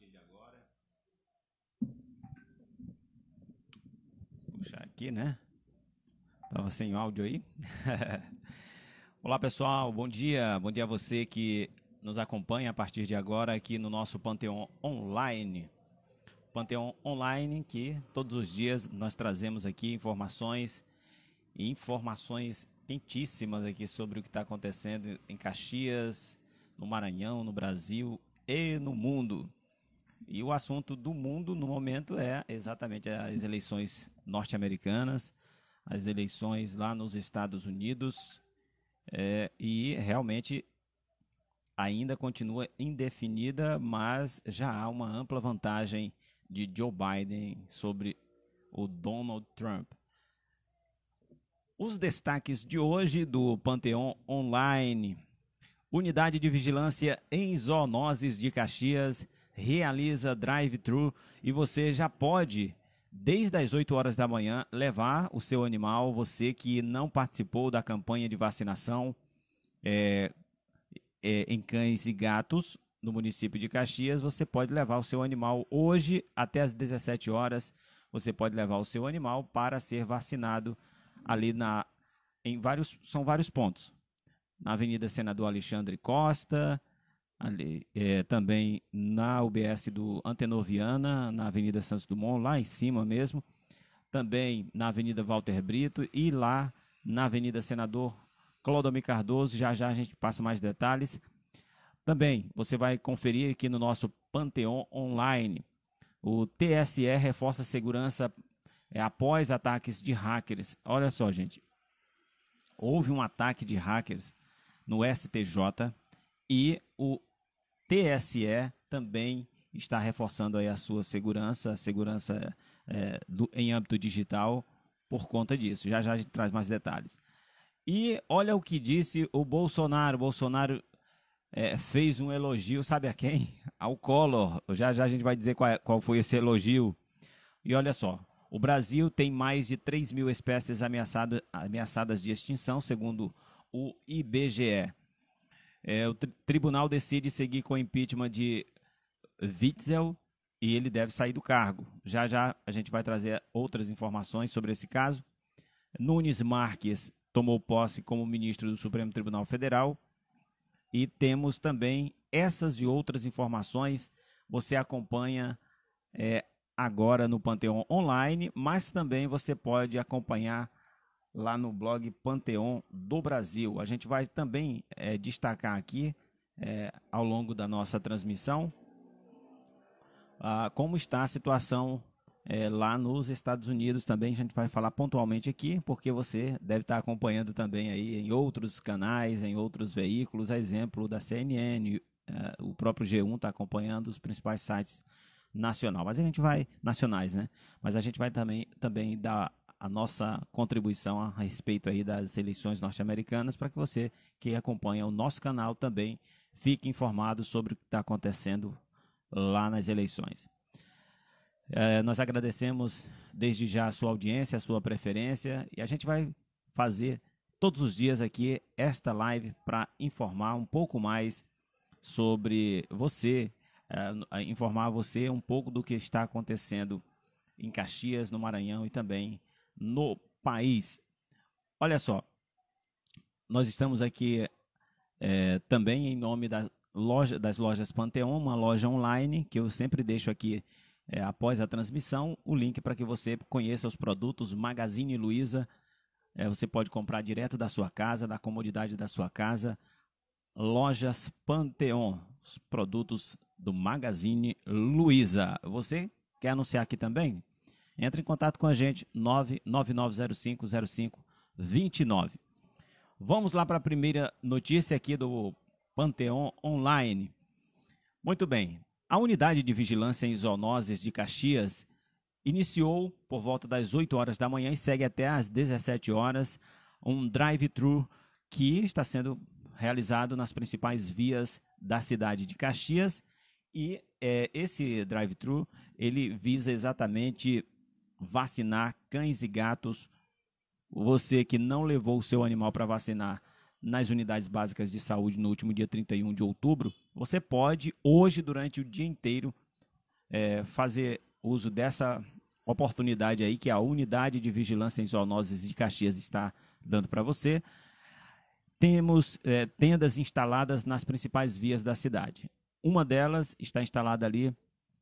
partir de agora. Puxar aqui, né? Tava sem áudio aí. Olá, pessoal. Bom dia. Bom dia a você que nos acompanha a partir de agora aqui no nosso Panteão Online. Panteão Online que todos os dias nós trazemos aqui informações e informações quentíssimas aqui sobre o que está acontecendo em Caxias, no Maranhão, no Brasil e no mundo. E o assunto do mundo no momento é exatamente as eleições norte-americanas, as eleições lá nos Estados Unidos. É, e realmente ainda continua indefinida, mas já há uma ampla vantagem de Joe Biden sobre o Donald Trump. Os destaques de hoje do Panteão Online. Unidade de Vigilância em Zoonoses de Caxias realiza drive-thru e você já pode, desde as 8 horas da manhã, levar o seu animal, você que não participou da campanha de vacinação é, é, em cães e gatos no município de Caxias, você pode levar o seu animal hoje até as 17 horas. Você pode levar o seu animal para ser vacinado ali na em vários são vários pontos. Na Avenida Senador Alexandre Costa, ali, é, também na UBS do Antenoviana na Avenida Santos Dumont, lá em cima mesmo, também na Avenida Walter Brito e lá na Avenida Senador Clodomir Cardoso. Já já a gente passa mais detalhes. Também você vai conferir aqui no nosso panteão Online. O TSE reforça a segurança é, após ataques de hackers. Olha só, gente. Houve um ataque de hackers no STJ e o TSE também está reforçando aí a sua segurança, a segurança é, do, em âmbito digital por conta disso. Já já a gente traz mais detalhes. E olha o que disse o Bolsonaro. O Bolsonaro é, fez um elogio, sabe a quem? Ao Collor. Já já a gente vai dizer qual, é, qual foi esse elogio. E olha só, o Brasil tem mais de 3 mil espécies ameaçado, ameaçadas de extinção, segundo o IBGE. É, o tri tribunal decide seguir com o impeachment de Witzel e ele deve sair do cargo. Já já a gente vai trazer outras informações sobre esse caso. Nunes Marques tomou posse como ministro do Supremo Tribunal Federal. E temos também essas e outras informações. Você acompanha é, agora no Panteão Online, mas também você pode acompanhar lá no blog Panteon do Brasil. A gente vai também é, destacar aqui é, ao longo da nossa transmissão ah, como está a situação é, lá nos Estados Unidos também. A gente vai falar pontualmente aqui, porque você deve estar acompanhando também aí em outros canais, em outros veículos, a exemplo da CNN, é, o próprio G1 está acompanhando os principais sites nacional, mas a gente vai nacionais, né? Mas a gente vai também também dar a nossa contribuição a respeito aí das eleições norte-americanas para que você que acompanha o nosso canal também fique informado sobre o que está acontecendo lá nas eleições. É, nós agradecemos desde já a sua audiência, a sua preferência e a gente vai fazer todos os dias aqui esta live para informar um pouco mais sobre você, é, informar você um pouco do que está acontecendo em Caxias, no Maranhão e também no país. Olha só, nós estamos aqui é, também em nome da loja, das lojas Panteon, uma loja online que eu sempre deixo aqui é, após a transmissão o link para que você conheça os produtos Magazine Luiza. É, você pode comprar direto da sua casa, da comodidade da sua casa. Lojas Panteon, os produtos do Magazine Luiza. Você quer anunciar aqui também? Entre em contato com a gente, 999050529. Vamos lá para a primeira notícia aqui do Panteon Online. Muito bem. A unidade de vigilância em zoonoses de Caxias iniciou por volta das 8 horas da manhã e segue até às 17 horas um drive-thru que está sendo realizado nas principais vias da cidade de Caxias e é, esse drive-thru ele visa exatamente vacinar cães e gatos. Você que não levou o seu animal para vacinar nas unidades básicas de saúde no último dia 31 de outubro, você pode hoje, durante o dia inteiro, é, fazer uso dessa oportunidade aí que a unidade de vigilância em zoonoses de Caxias está dando para você. Temos é, tendas instaladas nas principais vias da cidade. Uma delas está instalada ali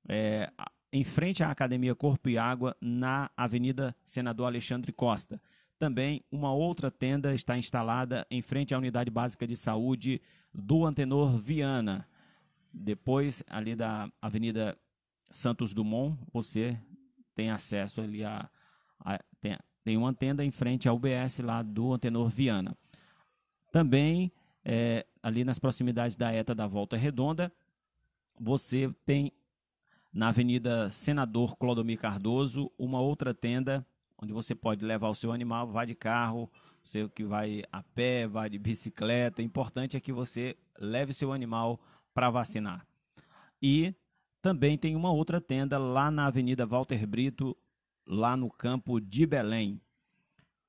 é, em frente à Academia Corpo e Água, na Avenida Senador Alexandre Costa. Também uma outra tenda está instalada em frente à Unidade Básica de Saúde do Antenor Viana. Depois, ali da Avenida Santos Dumont, você tem acesso ali a. a tem, tem uma tenda em frente à UBS lá do Antenor Viana. Também, é, ali nas proximidades da ETA da Volta Redonda, você tem na Avenida Senador Clodomir Cardoso, uma outra tenda onde você pode levar o seu animal, vá de carro, você que vai a pé, vá de bicicleta. O importante é que você leve o seu animal para vacinar. E também tem uma outra tenda lá na Avenida Walter Brito, lá no campo de Belém.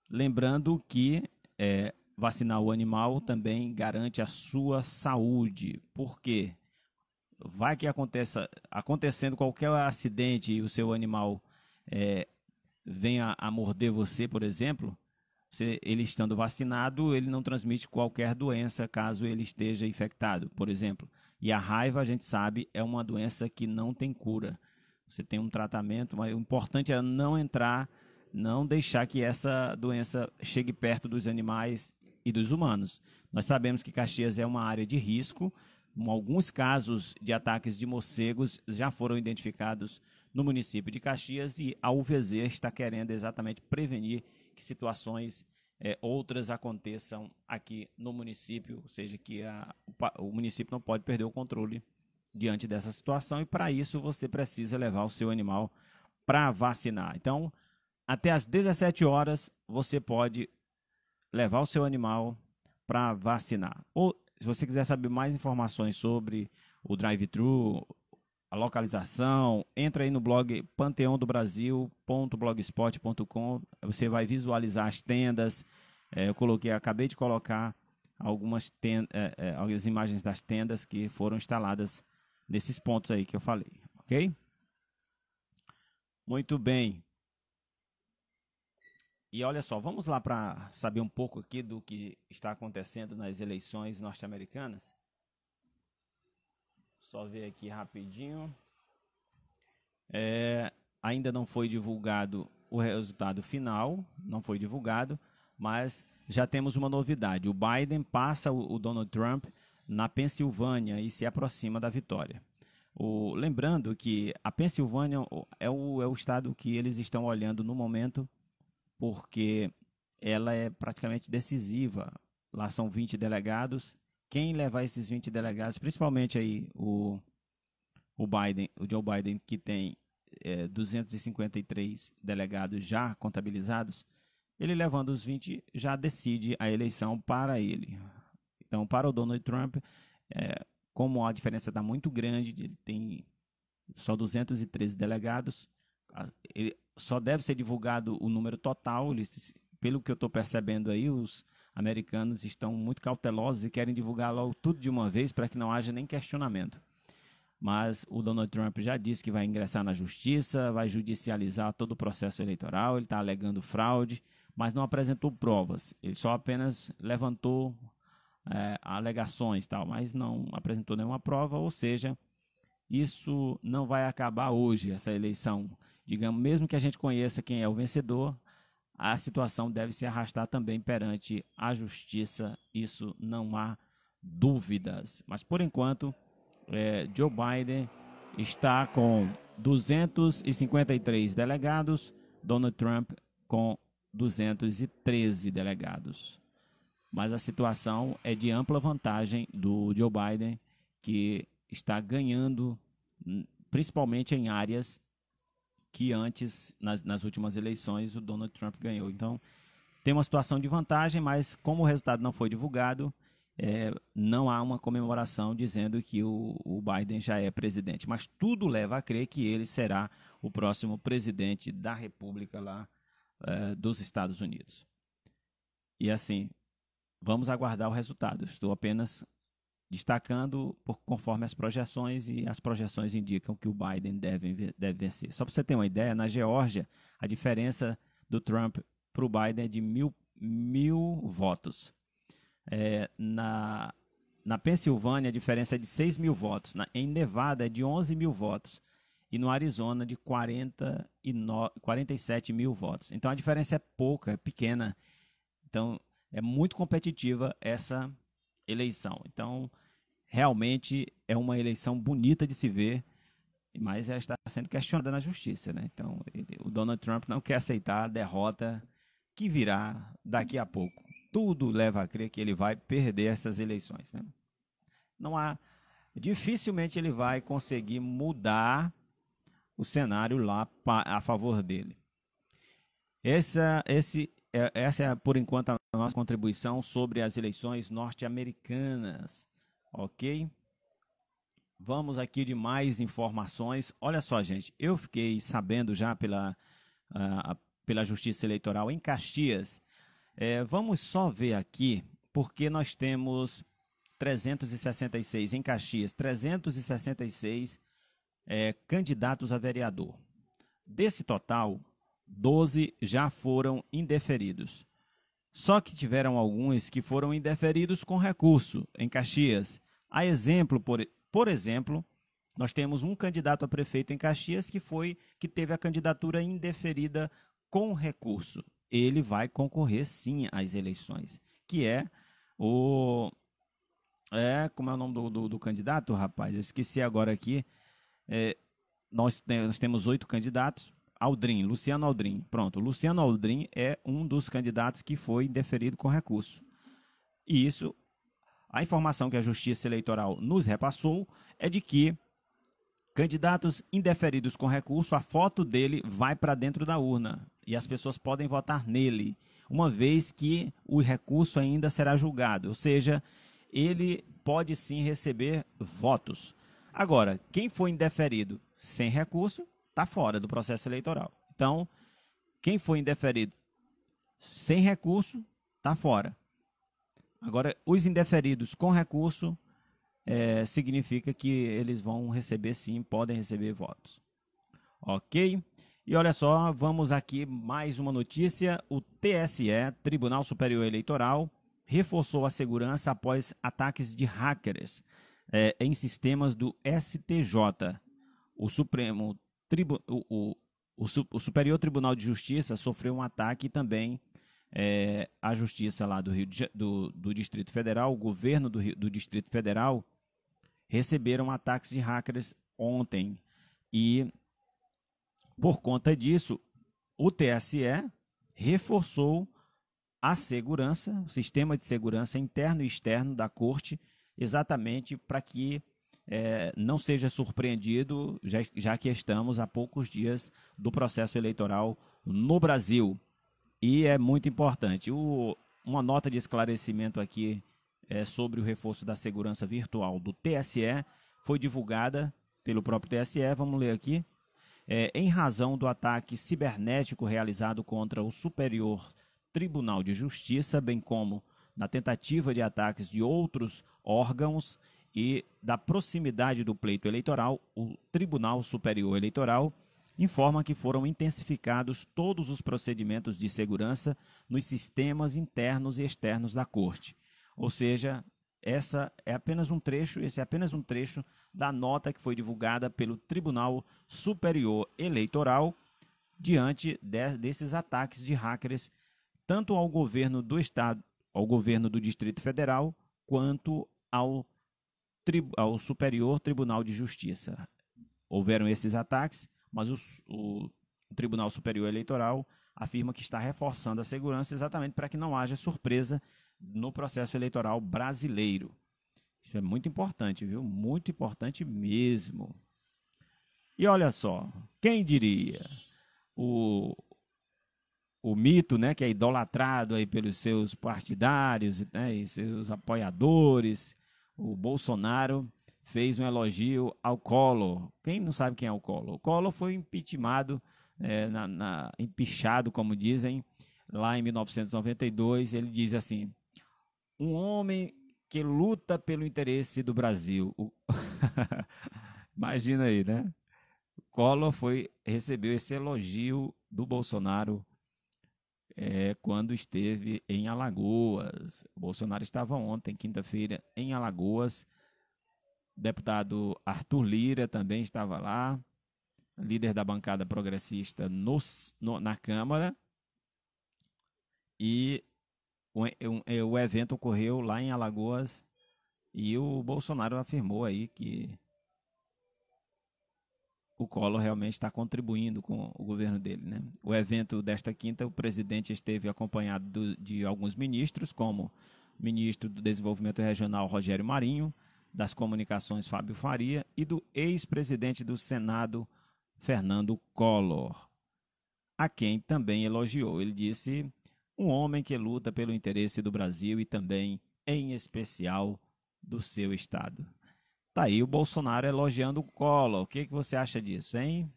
Lembrando que é, vacinar o animal também garante a sua saúde. Por quê? vai que aconteça acontecendo qualquer acidente e o seu animal é, venha a morder você, por exemplo, você, ele estando vacinado, ele não transmite qualquer doença caso ele esteja infectado, por exemplo. E a raiva, a gente sabe, é uma doença que não tem cura. Você tem um tratamento, mas o importante é não entrar, não deixar que essa doença chegue perto dos animais e dos humanos. Nós sabemos que Caxias é uma área de risco alguns casos de ataques de morcegos já foram identificados no município de Caxias e a UVZ está querendo exatamente prevenir que situações é, outras aconteçam aqui no município, ou seja, que a, o, o município não pode perder o controle diante dessa situação e para isso você precisa levar o seu animal para vacinar. Então, até às 17 horas você pode levar o seu animal para vacinar. Ou se você quiser saber mais informações sobre o drive-thru, a localização, entra aí no blog panteondobrasil.blogspot.com, você vai visualizar as tendas. É, eu coloquei, acabei de colocar algumas, é, é, algumas imagens das tendas que foram instaladas nesses pontos aí que eu falei, ok? Muito bem. E olha só, vamos lá para saber um pouco aqui do que está acontecendo nas eleições norte-americanas. Só ver aqui rapidinho. É, ainda não foi divulgado o resultado final, não foi divulgado, mas já temos uma novidade. O Biden passa o, Donald Trump na Pensilvânia e se aproxima da vitória. O, lembrando que a Pensilvânia é o, é o estado que eles estão olhando no momento porque ela é praticamente decisiva. Lá são 20 delegados. Quem levar esses 20 delegados, principalmente aí o, o Biden, o Joe Biden, que tem é, 253 delegados já contabilizados, ele levando os 20 já decide a eleição para ele. Então, para o Donald Trump, é, como a diferença está muito grande, ele tem só 213 delegados, ele, só deve ser divulgado o número total. Eles, pelo que eu estou percebendo aí, os americanos estão muito cautelosos e querem divulgar logo tudo de uma vez para que não haja nem questionamento. Mas o Donald Trump já disse que vai ingressar na justiça, vai judicializar todo o processo eleitoral. Ele está alegando fraude, mas não apresentou provas. Ele só apenas levantou é, alegações, tal, mas não apresentou nenhuma prova. Ou seja, isso não vai acabar hoje, essa eleição. Digamos, mesmo que a gente conheça quem é o vencedor, a situação deve se arrastar também perante a justiça, isso não há dúvidas. Mas por enquanto, é, Joe Biden está com 253 delegados, Donald Trump com 213 delegados. Mas a situação é de ampla vantagem do Joe Biden, que está ganhando, hum, principalmente em áreas que antes, nas, nas últimas eleições, o Donald Trump ganhou. Então, tem uma situação de vantagem, mas como o resultado não foi divulgado, é, não há uma comemoração dizendo que o, o, Biden já é presidente. Mas tudo leva a crer que ele será o próximo presidente da República lá é, dos Estados Unidos. E assim, vamos aguardar o resultado. Estou apenas destacando por, conforme as projeções, e as projeções indicam que o Biden deve, deve vencer. Só para você ter uma ideia, na Geórgia, a diferença do Trump para o Biden é de mil, mil votos. É, na, na Pensilvânia, a diferença é de 6 mil votos. Na, em Nevada, é de 11 mil votos. E no Arizona, de 49, 47 mil votos. Então, a diferença é pouca, é pequena. Então, é muito competitiva essa eleição. Então, realmente é uma eleição bonita de se ver, mas ela está sendo questionada na justiça. Né? Então, ele, o Donald Trump não quer aceitar a derrota que virá daqui a pouco. Tudo leva a crer que ele vai perder essas eleições. Né? Não há. Dificilmente ele vai conseguir mudar o cenário lá a favor dele. Essa, esse, é, essa é, por enquanto, nossa contribuição sobre as eleições norte-americanas, ok? Vamos aqui de mais informações. Olha só, gente, eu fiquei sabendo já pela, uh, pela Justiça Eleitoral em Caxias. É, vamos só ver aqui, porque nós temos 366 em Caxias, 366 é, candidatos a vereador. Desse total, 12 já foram indeferidos. Só que tiveram alguns que foram indeferidos com recurso em Caxias. A exemplo, por, por exemplo, nós temos um candidato a prefeito em Caxias que foi que teve a candidatura indeferida com recurso. Ele vai concorrer sim às eleições, que é o é como é o nome do, do, do candidato, rapaz? Eu esqueci agora aqui. É, nós, nós temos oito candidatos Aldrin, Luciano Aldrin. Pronto, Luciano Aldrin é um dos candidatos que foi deferido com recurso. E isso, a informação que a Justiça Eleitoral nos repassou é de que candidatos indeferidos com recurso, a foto dele vai para dentro da urna e as pessoas podem votar nele, uma vez que o recurso ainda será julgado, ou seja, ele pode sim receber votos. Agora, quem foi indeferido sem recurso está fora do processo eleitoral. Então, quem foi indeferido sem recurso está fora. Agora, os indeferidos com recurso é, significa que eles vão receber sim, podem receber votos. Ok? E olha só, vamos aqui mais uma notícia. O TSE, Tribunal Superior Eleitoral, reforçou a segurança após ataques de hackers é, em sistemas do STJ. O Supremo tribu, o, o, o, Superior Tribunal de Justiça sofreu um ataque também é, à Justiça lá do, Rio de, do, do, Distrito Federal, o governo do, do Distrito Federal receberam ataques de hackers ontem. E, por conta disso, o TSE reforçou a segurança, o sistema de segurança interno e externo da Corte, exatamente para que é, não seja surpreendido, já, já que estamos a poucos dias do processo eleitoral no Brasil. E é muito importante. O, uma nota de esclarecimento aqui é, sobre o reforço da segurança virtual do TSE foi divulgada pelo próprio TSE. Vamos ler aqui. É, em razão do ataque cibernético realizado contra o Superior Tribunal de Justiça, bem como na tentativa de ataques de outros órgãos e da proximidade do pleito eleitoral, o Tribunal Superior Eleitoral informa que foram intensificados todos os procedimentos de segurança nos sistemas internos e externos da Corte. Ou seja, essa é apenas um trecho, esse é apenas um trecho da nota que foi divulgada pelo Tribunal Superior Eleitoral diante de, desses ataques de hackers tanto ao governo do estado, ao governo do Distrito Federal, quanto ao ao Superior Tribunal de Justiça. Houveram esses ataques, mas o, o, Tribunal Superior Eleitoral afirma que está reforçando a segurança exatamente para que não haja surpresa no processo eleitoral brasileiro. Isso é muito importante, viu? Muito importante mesmo. E olha só, quem diria? O, o mito, né, que é idolatrado aí pelos seus partidários né, e seus apoiadores, o Bolsonaro fez um elogio ao Collor. Quem não sabe quem é o Collor? O Collor foi impeachmentado, é, na, na, empichado, como dizem, lá em 1992. Ele diz assim: um homem que luta pelo interesse do Brasil. O... Imagina aí, né? Collor foi recebeu esse elogio do Bolsonaro é, quando esteve em Alagoas. Bolsonaro estava ontem, quinta-feira, em Alagoas. O deputado Arthur Lira também estava lá, líder da bancada progressista no, na Câmara. E o, o, o evento ocorreu lá em Alagoas e o Bolsonaro afirmou aí que o Collor realmente está contribuindo com o governo dele. Né? O evento desta quinta, o presidente esteve acompanhado do, de alguns ministros, como ministro do Desenvolvimento Regional Rogério Marinho, das Comunicações Fábio Faria e do ex-presidente do Senado Fernando Collor, a quem também elogiou. Ele disse: um homem que luta pelo interesse do Brasil e também, em especial, do seu Estado. Tá aí o Bolsonaro elogiando o Collor. O que, que você acha disso, hein?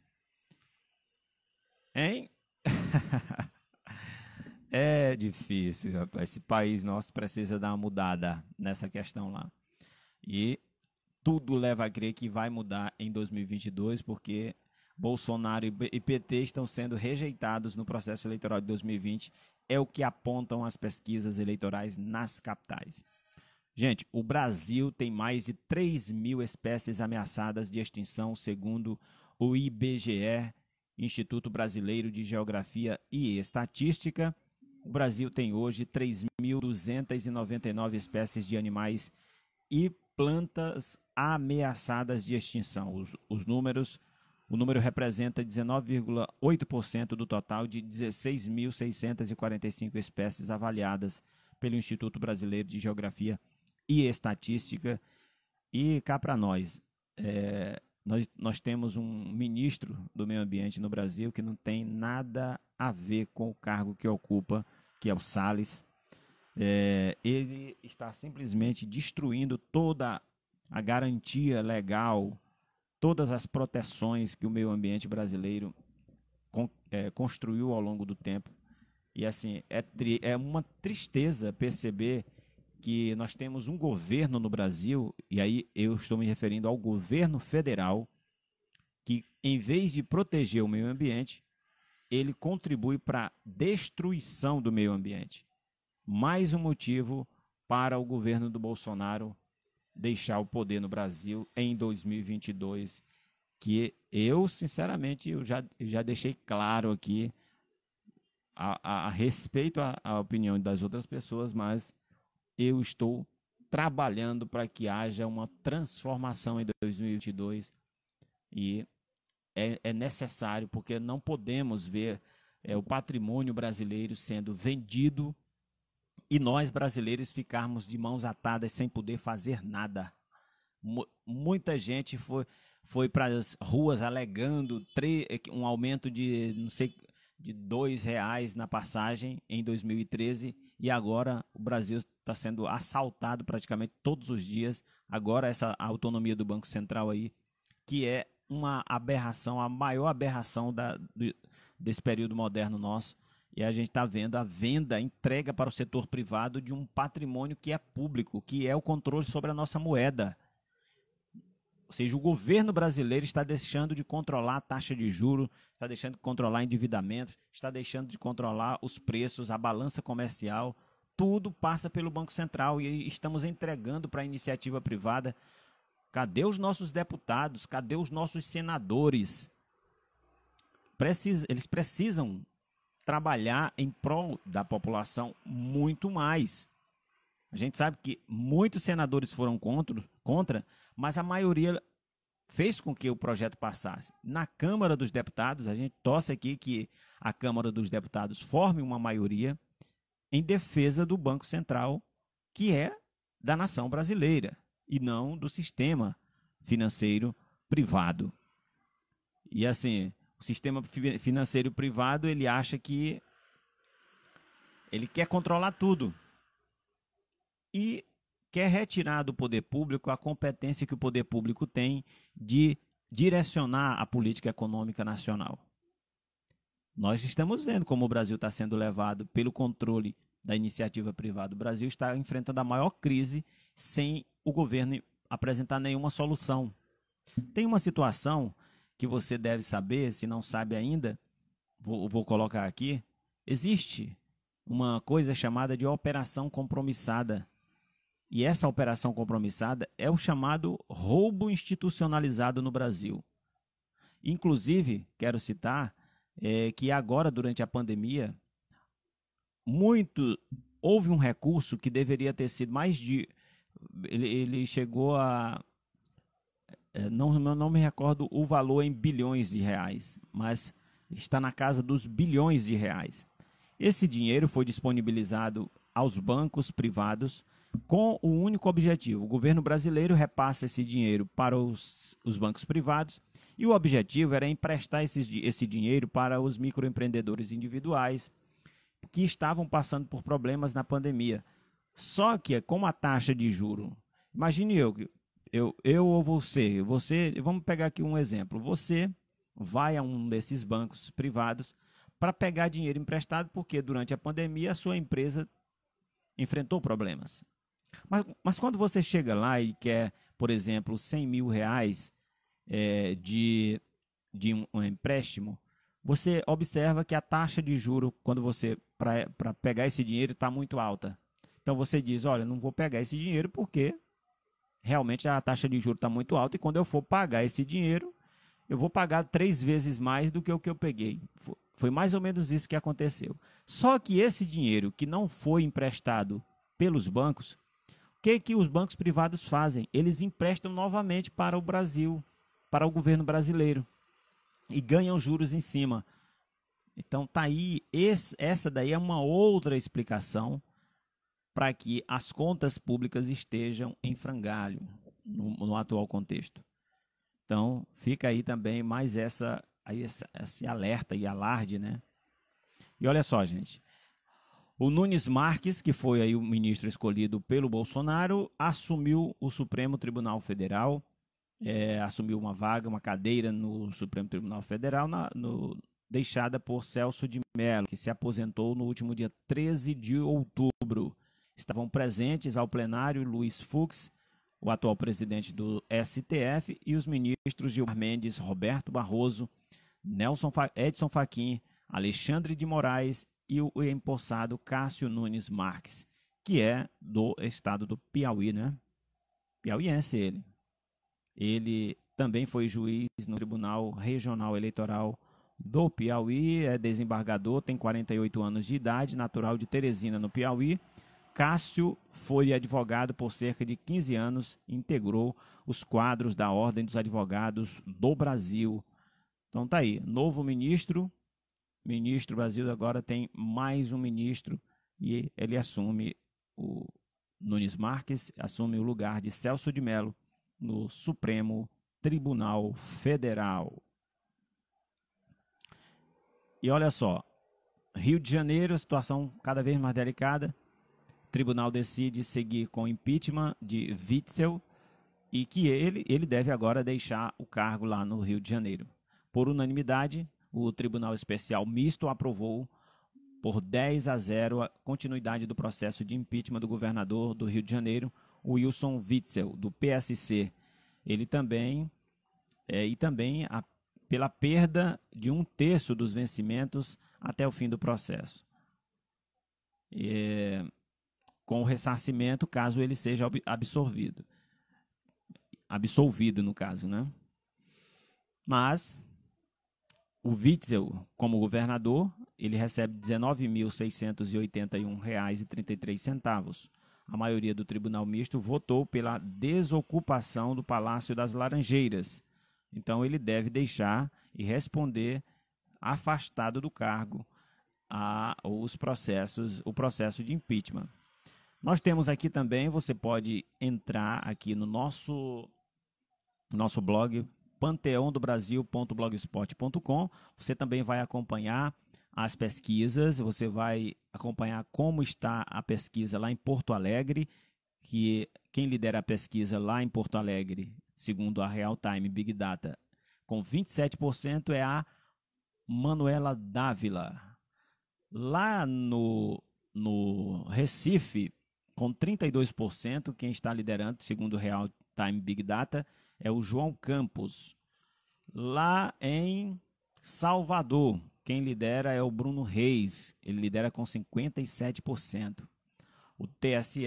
Hein? é difícil, rapaz. Esse país nosso precisa dar uma mudada nessa questão lá. E tudo leva a crer que vai mudar em 2022, porque Bolsonaro e PT estão sendo rejeitados no processo eleitoral de 2020, é o que apontam as pesquisas eleitorais nas capitais. Gente, o Brasil tem mais de 3 mil espécies ameaçadas de extinção, segundo o IBGE, Instituto Brasileiro de Geografia e Estatística. O Brasil tem hoje 3.299 espécies de animais e plantas ameaçadas de extinção. Os, os números, o número representa 19,8% do total de 16.645 espécies avaliadas pelo Instituto Brasileiro de Geografia e e estatística. E cá para nós, é, nós, nós temos um ministro do meio ambiente no Brasil que não tem nada a ver com o cargo que ocupa, que é o Salles. É, ele está simplesmente destruindo toda a garantia legal, todas as proteções que o meio ambiente brasileiro con, é, construiu ao longo do tempo. E assim, é, tri, é uma tristeza perceber que nós temos um governo no Brasil, e aí eu estou me referindo ao governo federal, que em vez de proteger o meio ambiente, ele contribui para a destruição do meio ambiente. Mais um motivo para o governo do Bolsonaro deixar o poder no Brasil em 2022, que eu, sinceramente, eu já, já deixei claro aqui a, a, a respeito à opinião das outras pessoas, mas eu estou trabalhando para que haja uma transformação em 2022 e é, é necessário, porque não podemos ver é, o patrimônio brasileiro sendo vendido e nós brasileiros ficarmos de mãos atadas sem poder fazer nada. M muita gente foi, foi para as ruas alegando é, um aumento de não sei de dois reais na passagem em 2013 e agora o Brasil está sendo assaltado praticamente todos os dias. Agora essa autonomia do Banco Central aí, que é uma aberração, a maior aberração da, do, desse período moderno nosso. E a gente está vendo a venda, a entrega para o setor privado de um patrimônio que é público, que é o controle sobre a nossa moeda. Ou seja, o governo brasileiro está deixando de controlar a taxa de juro, está deixando de controlar endividamento, está deixando de controlar os preços, a balança comercial tudo passa pelo Banco Central e estamos entregando para a iniciativa privada. Cadê os nossos deputados? Cadê os nossos senadores? Precisa, eles precisam trabalhar em prol da população muito mais. A gente sabe que muitos senadores foram contra, contra, mas a maioria fez com que o projeto passasse. Na Câmara dos Deputados, a gente torce aqui que a Câmara dos Deputados forme uma maioria em defesa do Banco Central, que é da nação brasileira e não do sistema financeiro privado. E assim, o sistema financeiro privado, ele acha que ele quer controlar tudo. E quer retirar do poder público a competência que o poder público tem de direcionar a política econômica nacional. Nós estamos vendo como o Brasil está sendo levado pelo controle da iniciativa privada. O Brasil está enfrentando a maior crise sem o governo apresentar nenhuma solução. Tem uma situação que você deve saber, se não sabe ainda, vou, vou colocar aqui. Existe uma coisa chamada de operação compromissada. E essa operação compromissada é o chamado roubo institucionalizado no Brasil. Inclusive, quero citar é que agora, durante a pandemia, muito houve um recurso que deveria ter sido mais de. Ele, ele chegou a. É, não, não me recordo o valor em bilhões de reais, mas está na casa dos bilhões de reais. Esse dinheiro foi disponibilizado aos bancos privados com o único objetivo. O governo brasileiro repassa esse dinheiro para os, os bancos privados e o objetivo era emprestar esse, esse dinheiro para os microempreendedores individuais que estavam passando por problemas na pandemia. Só que como a taxa de juro, imagine eu, eu, eu ou você, você, vamos pegar aqui um exemplo. Você vai a um desses bancos privados para pegar dinheiro emprestado, porque durante a pandemia a sua empresa enfrentou problemas. Mas, mas quando você chega lá e quer, por exemplo, 100 mil reais é, de, de um empréstimo, você observa que a taxa de juro quando você para pegar esse dinheiro está muito alta. Então você diz, olha, não vou pegar esse dinheiro porque realmente a taxa de juro está muito alta e quando eu for pagar esse dinheiro, eu vou pagar três vezes mais do que o que eu peguei. Foi mais ou menos isso que aconteceu. Só que esse dinheiro que não foi emprestado pelos bancos, o que, que os bancos privados fazem? Eles emprestam novamente para o Brasil para o governo brasileiro e ganham juros em cima. Então tá aí, esse, essa daí é uma outra explicação para que as contas públicas estejam em frangalho no, no, atual contexto. Então fica aí também mais essa, aí esse alerta e alarde, né? E olha só, gente. O Nunes Marques, que foi aí o ministro escolhido pelo Bolsonaro, assumiu o Supremo Tribunal Federal é, assumiu uma vaga, uma cadeira no Supremo Tribunal Federal, na, no, deixada por Celso de Mello, que se aposentou no último dia 13 de outubro. Estavam presentes ao plenário Luiz Fux, o atual presidente do STF, e os ministros Gilmar Mendes, Roberto Barroso, Nelson Fa Edson Fachin, Alexandre de Moraes e o empossado Cássio Nunes Marques, que é do estado do Piauí, né? Piauiense ele. Ele também foi juiz no Tribunal Regional Eleitoral do Piauí, é desembargador, tem 48 anos de idade, natural de Teresina, no Piauí. Cássio foi advogado por cerca de 15 anos, integrou os quadros da Ordem dos Advogados do Brasil. Então tá aí, novo ministro, ministro Brasil agora tem mais um ministro e ele assume o Nunes Marques assume o lugar de Celso de Mello, no Supremo Tribunal Federal. E olha só, Rio de Janeiro, situação cada vez mais delicada. O tribunal decide seguir com impeachment de Witzel e que ele, ele deve agora deixar o cargo lá no Rio de Janeiro. Por unanimidade, o Tribunal Especial Misto aprovou por 10 a 0 a continuidade do processo de impeachment do governador do Rio de Janeiro, o Wilson Witzel, do PSC. Ele também, é, e também a, pela perda de um terço dos vencimentos até o fim do processo. É, com o ressarcimento, caso ele seja absorvido. Absolvido, no caso, né? Mas o Witzel, como governador, ele recebe R$ 19.681,33 a maioria do Tribunal Misto votou pela desocupação do Palácio das Laranjeiras. Então ele deve deixar e responder afastado do cargo a os processos, o processo de impeachment. Nós temos aqui também, você pode entrar aqui no nosso nosso blog panteondobrasil.blogspot.com. Você também vai acompanhar as pesquisas, você vai acompanhar como está a pesquisa lá em Porto Alegre, que quem lidera a pesquisa lá em Porto Alegre, segundo a Real Time Big Data, com 27% é a Manuela Dávila. Lá no, no Recife, com 32%, quem está liderando, segundo Real Time Big Data, é o João Campos. Lá em Salvador, quem lidera é o Bruno Reis, ele lidera com 57%. O TSE,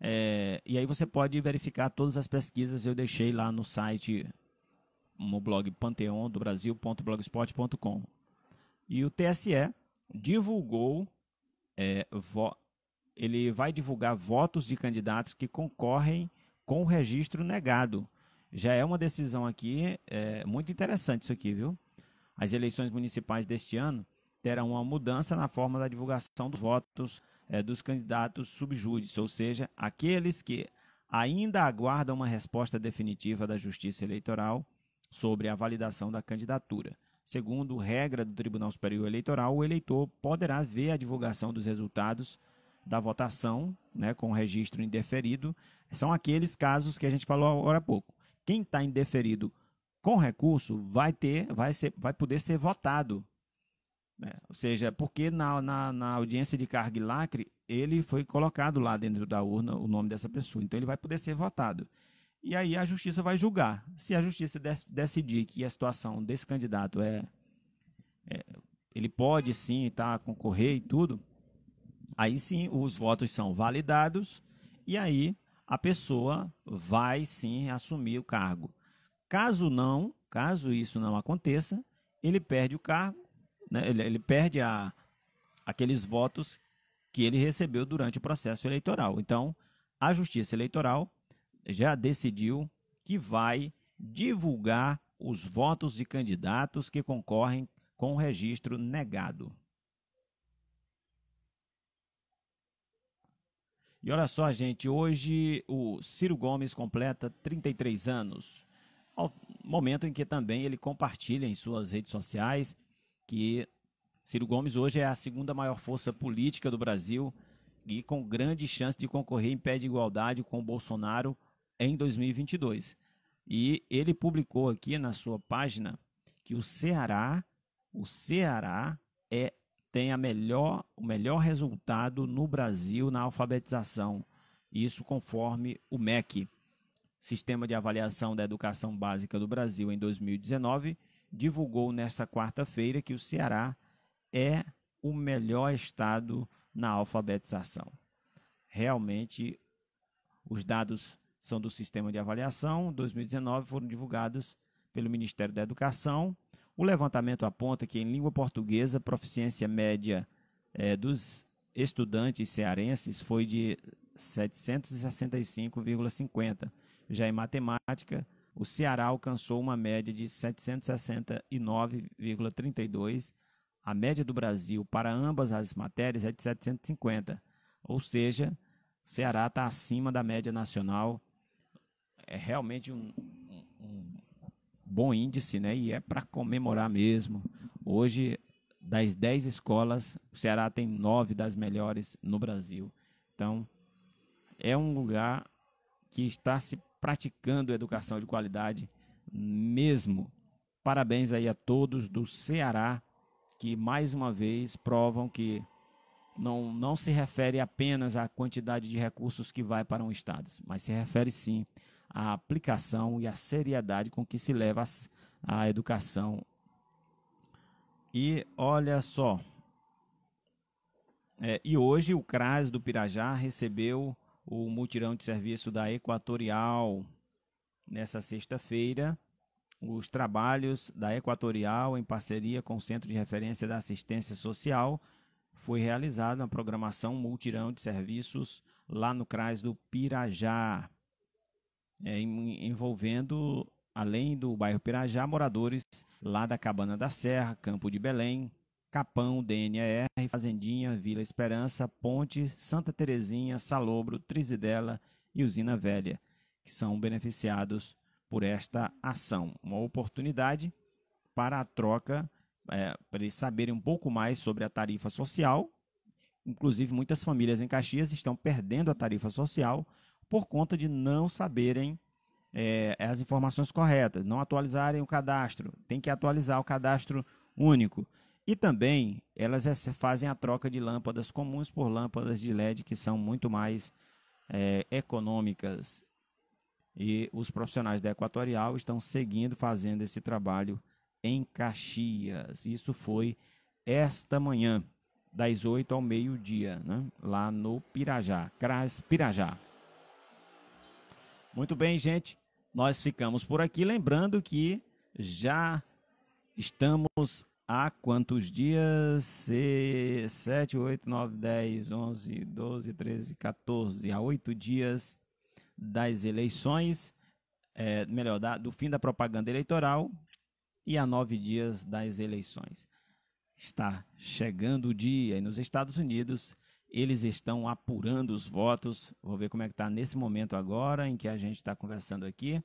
é, e aí você pode verificar todas as pesquisas, eu deixei lá no site, no blog panteondobrasil.blogspot.com. E o TSE divulgou, é, vo, ele vai divulgar votos de candidatos que concorrem com o registro negado. Já é uma decisão aqui, é, muito interessante isso aqui, viu? As eleições municipais deste ano terão uma mudança na forma da divulgação dos votos é, dos candidatos subjúdice, ou seja, aqueles que ainda aguardam uma resposta definitiva da Justiça Eleitoral sobre a validação da candidatura. Segundo regra do Tribunal Superior Eleitoral, o eleitor poderá ver a divulgação dos resultados da votação, né, com registro indeferido. São aqueles casos que a gente falou agora há pouco. Quem está indeferido com recurso vai ter, vai ser, vai poder ser votado. Né? Ou seja, porque na, na, na audiência de carga e lacre, ele foi colocado lá dentro da urna o nome dessa pessoa. Então ele vai poder ser votado. E aí a justiça vai julgar. Se a justiça de decidir que a situação desse candidato é, é ele pode sim tá, concorrer e tudo, aí sim os votos são validados e aí a pessoa vai sim assumir o cargo. Caso não, caso isso não aconteça, ele perde o cargo, né? ele, ele perde a, aqueles votos que ele recebeu durante o processo eleitoral. Então, a Justiça Eleitoral já decidiu que vai divulgar os votos de candidatos que concorrem com o registro negado. E olha só, gente, hoje o Ciro Gomes completa 33 anos ao momento em que também ele compartilha em suas redes sociais que Ciro Gomes hoje é a segunda maior força política do Brasil e com grande chance de concorrer em pé de igualdade com Bolsonaro em 2022. E ele publicou aqui na sua página que o Ceará, o Ceará é tem a melhor, o melhor resultado no Brasil na alfabetização, isso conforme o MEC. Sistema de Avaliação da Educação Básica do Brasil em 2019, divulgou nesta quarta-feira que o Ceará é o melhor estado na alfabetização. Realmente, os dados são do sistema de avaliação 2019 foram divulgados pelo Ministério da Educação. O levantamento aponta que em língua portuguesa, proficiência média é, dos estudantes cearenses foi de 765,50 já em matemática, o Ceará alcançou uma média de 769,32. A média do Brasil para ambas as matérias é de 750, ou seja, o Ceará está acima da média nacional. É realmente um, um bom índice, né? E é para comemorar mesmo. Hoje, das 10 escolas, o Ceará tem 9 das melhores no Brasil. Então, é um lugar que está se praticando educação de qualidade mesmo. Parabéns aí a todos do Ceará que mais uma vez provam que não, não se refere apenas à quantidade de recursos que vai para um estado, mas se refere sim à aplicação e à seriedade com que se leva a educação. E olha só, é, e hoje o CRAS do Pirajá recebeu o mutirão de serviço da Equatorial. Nessa sexta-feira, os trabalhos da Equatorial, em parceria com o Centro de Referência da Assistência Social, foi realizada uma programação multirão de serviços lá no CRAS do Pirajá, é, envolvendo, além do bairro Pirajá, moradores lá da Cabana da Serra, Campo de Belém, Capão, DNR, Fazendinha, Vila Esperança, Ponte, Santa Terezinha, Salobro, Trizidela e Usina Velha, que são beneficiados por esta ação. Uma oportunidade para a troca, é, para eles saberem um pouco mais sobre a tarifa social. Inclusive, muitas famílias em Caxias estão perdendo a tarifa social por conta de não saberem é, as informações corretas, não atualizarem o cadastro. Tem que atualizar o cadastro único. E também elas fazem a troca de lâmpadas comuns por lâmpadas de LED que são muito mais é, econômicas. E os profissionais da Equatorial estão seguindo fazendo esse trabalho em Caxias. Isso foi esta manhã, das 8 ao meio-dia, né? lá no Pirajá, Cras Pirajá. Muito bem, gente. Nós ficamos por aqui. Lembrando que já estamos há quantos dias? 7, 8, 9, 10, 11, 12, 13, 14. Há oito dias das eleições, é, melhor, da, do fim da propaganda eleitoral e há nove dias das eleições. Está chegando o dia e nos Estados Unidos eles estão apurando os votos. Vou ver como é que está nesse momento agora em que a gente está conversando aqui.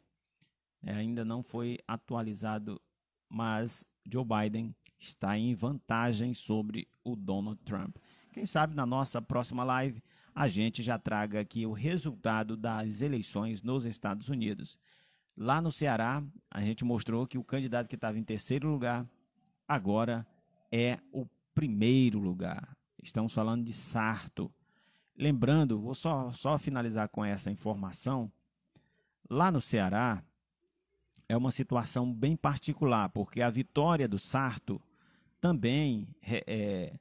É, ainda não foi atualizado, mas Joe Biden está em vantagem sobre o Donald Trump. Quem sabe na nossa próxima live a gente já traga aqui o resultado das eleições nos Estados Unidos. Lá no Ceará, a gente mostrou que o candidato que estava em terceiro lugar agora é o primeiro lugar. Estamos falando de Sarto. Lembrando, vou só, só finalizar com essa informação. Lá no Ceará, é uma situação bem particular, porque a vitória do Sarto também é, é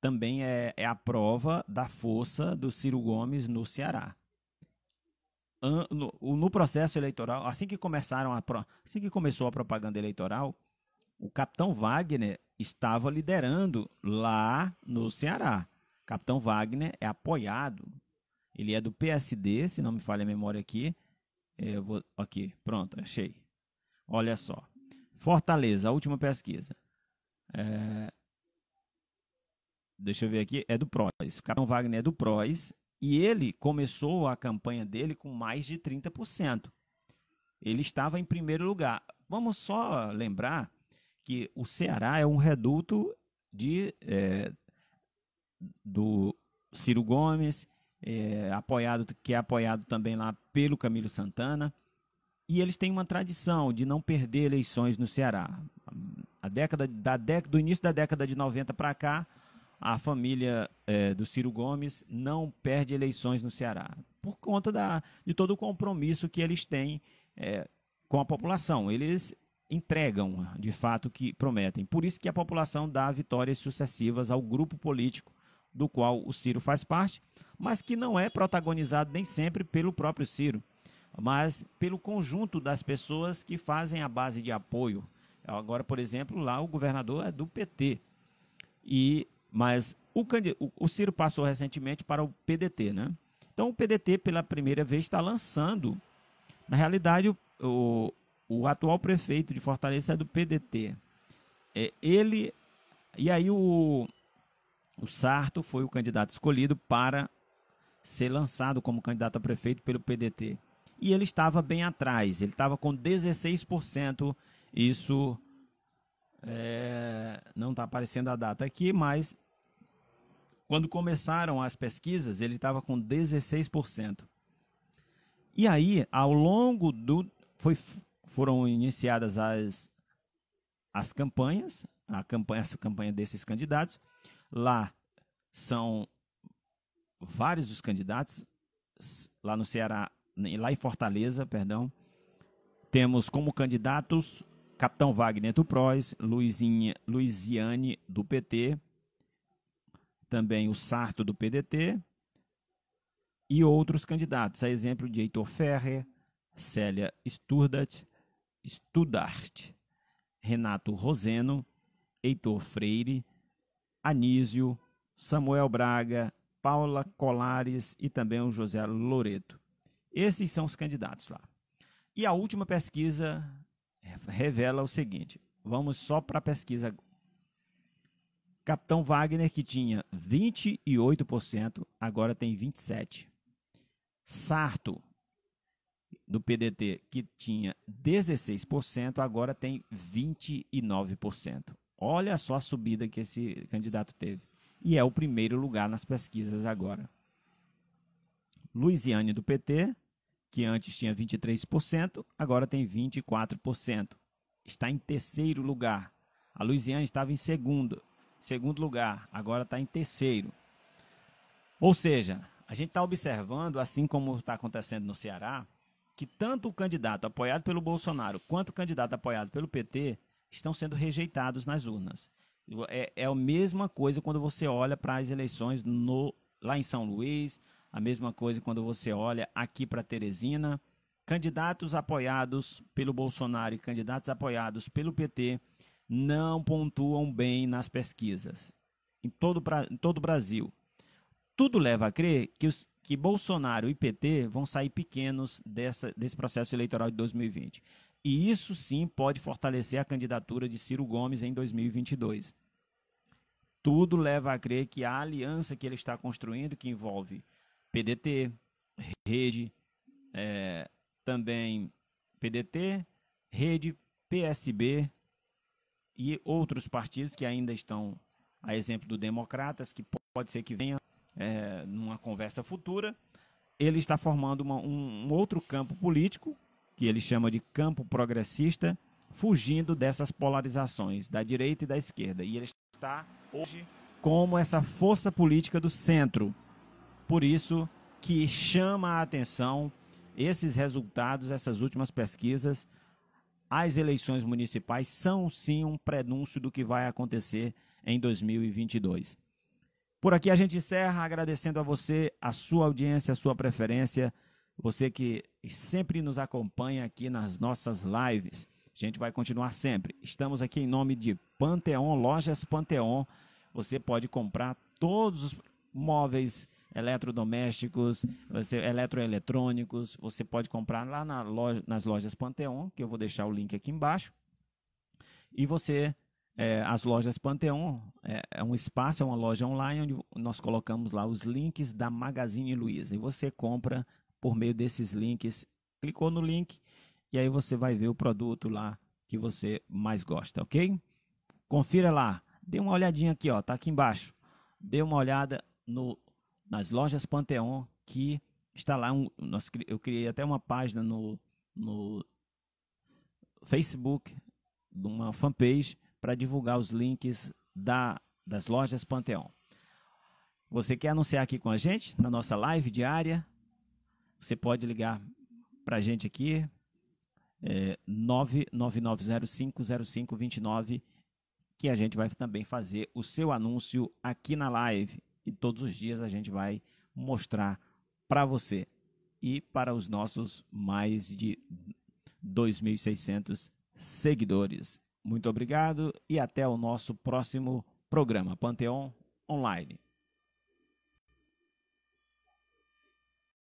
também é, é, a prova da força do Ciro Gomes no Ceará. no, no, processo eleitoral, assim que começaram a assim que começou a propaganda eleitoral, o capitão Wagner estava liderando lá no Ceará. Capitão Wagner é apoiado. Ele é do PSD, se não me falha a memória aqui. É, eu vou aqui, pronto, achei. Olha só. Fortaleza, a última pesquisa. É... Deixa eu ver aqui, é do Prois. O Capitão Wagner é do Prois e ele começou a campanha dele com mais de 30%. Ele estava em primeiro lugar. Vamos só lembrar que o Ceará é um reduto de é, do Ciro Gomes, é, apoiado que é apoiado também lá pelo Camilo Santana. E eles têm uma tradição de não perder eleições no Ceará. A década, da década, do início da década de 90 para cá, a família é, do Ciro Gomes não perde eleições no Ceará, por conta da, de todo o compromisso que eles têm é, com a população. Eles entregam, de fato, o que prometem. Por isso que a população dá vitórias sucessivas ao grupo político do qual o Ciro faz parte, mas que não é protagonizado nem sempre pelo próprio Ciro mas pelo conjunto das pessoas que fazem a base de apoio. Agora, por exemplo, lá o governador é do PT. E, mas o, o, o Ciro passou recentemente para o PDT, né? Então o PDT, pela primeira vez, está lançando. Na realidade, o, o atual prefeito de Fortaleza é do PDT. É, ele. E aí o, o Sarto foi o candidato escolhido para ser lançado como candidato a prefeito pelo PDT e ele estava bem atrás, ele estava com 16%. Isso é, não está aparecendo a data aqui, mas quando começaram as pesquisas, ele estava com 16%. E aí, ao longo do. Foi, foram iniciadas as, as campanhas, a campanha, essa campanha desses candidatos. Lá são vários dos candidatos. Lá no Ceará né, lá em Fortaleza, perdão, temos como candidatos Capitão Wagner do PROS, Luizinha, Luiziane do PT, também o Sarto do PDT e outros candidatos, a exemplo de Heitor Ferrer, Célia Sturdart, Studart, Renato Roseno, Heitor Freire, Anísio, Samuel Braga, Paula Colares e também o José Loreto. Esses são os candidatos lá. E a última pesquisa revela o seguinte: vamos só para a pesquisa. Capitão Wagner, que tinha 28%, agora tem 27%. Sarto, do PDT, que tinha 16%, agora tem 29%. Olha só a subida que esse candidato teve. E é o primeiro lugar nas pesquisas agora. Luiziane do PT, que antes tinha 23%, agora tem 24%. Está em terceiro lugar. A Louisiana estava em segundo, segundo lugar, agora está em terceiro. Ou seja, a gente está observando, assim como está acontecendo no Ceará, que tanto o candidato apoiado pelo Bolsonaro quanto o candidato apoiado pelo PT estão sendo rejeitados nas urnas. É, é a mesma coisa quando você olha para as eleições no, lá em São Luís, a mesma coisa quando você olha aqui para Teresina, candidatos apoiados pelo Bolsonaro e candidatos apoiados pelo PT não pontuam bem nas pesquisas em todo, em todo o Brasil. Tudo leva a crer que, os, que Bolsonaro e PT vão sair pequenos dessa, desse processo eleitoral de 2020. E isso sim pode fortalecer a candidatura de Ciro Gomes em 2022. Tudo leva a crer que a aliança que ele está construindo, que envolve PDT, rede, é, também PDT, rede, PSB e outros partidos que ainda estão, a exemplo do Democratas, que pode ser que venha é, numa conversa futura. Ele está formando uma, um, um outro campo político, que ele chama de campo progressista, fugindo dessas polarizações da direita e da esquerda. E ele está hoje como essa força política do centro, por isso que chama a atenção esses resultados, essas últimas pesquisas. As eleições municipais são sim um prenúncio do que vai acontecer em 2022. Por aqui a gente encerra agradecendo a você, a sua audiência, a sua preferência, você que sempre nos acompanha aqui nas nossas lives. A gente vai continuar sempre. Estamos aqui em nome de Panteon, Lojas Panteon. Você pode comprar todos os móveis eletrodomésticos, você, eletroeletrônicos, você pode comprar lá na loja, nas lojas Panteon, que eu vou deixar o link aqui embaixo. E você, é, as lojas Panteon, é, é, um espaço, é uma loja online, onde nós colocamos lá os links da Magazine Luiza. E você compra por meio desses links, clicou no link, e aí você vai ver o produto lá que você mais gosta, ok? Confira lá, dê uma olhadinha aqui, ó, tá aqui embaixo. Dê uma olhada no nas lojas Panteon, que está lá. Um, nós, eu criei até uma página no, no Facebook, uma fanpage, para divulgar os links da, das lojas Panteon. Você quer anunciar aqui com a gente, na nossa live diária? Você pode ligar para a gente aqui, é, 999050529, que a gente vai também fazer o seu anúncio aqui na live e todos os dias a gente vai mostrar para você e para os nossos mais de 2.600 seguidores. Muito obrigado e até o nosso próximo programa Panteon Online.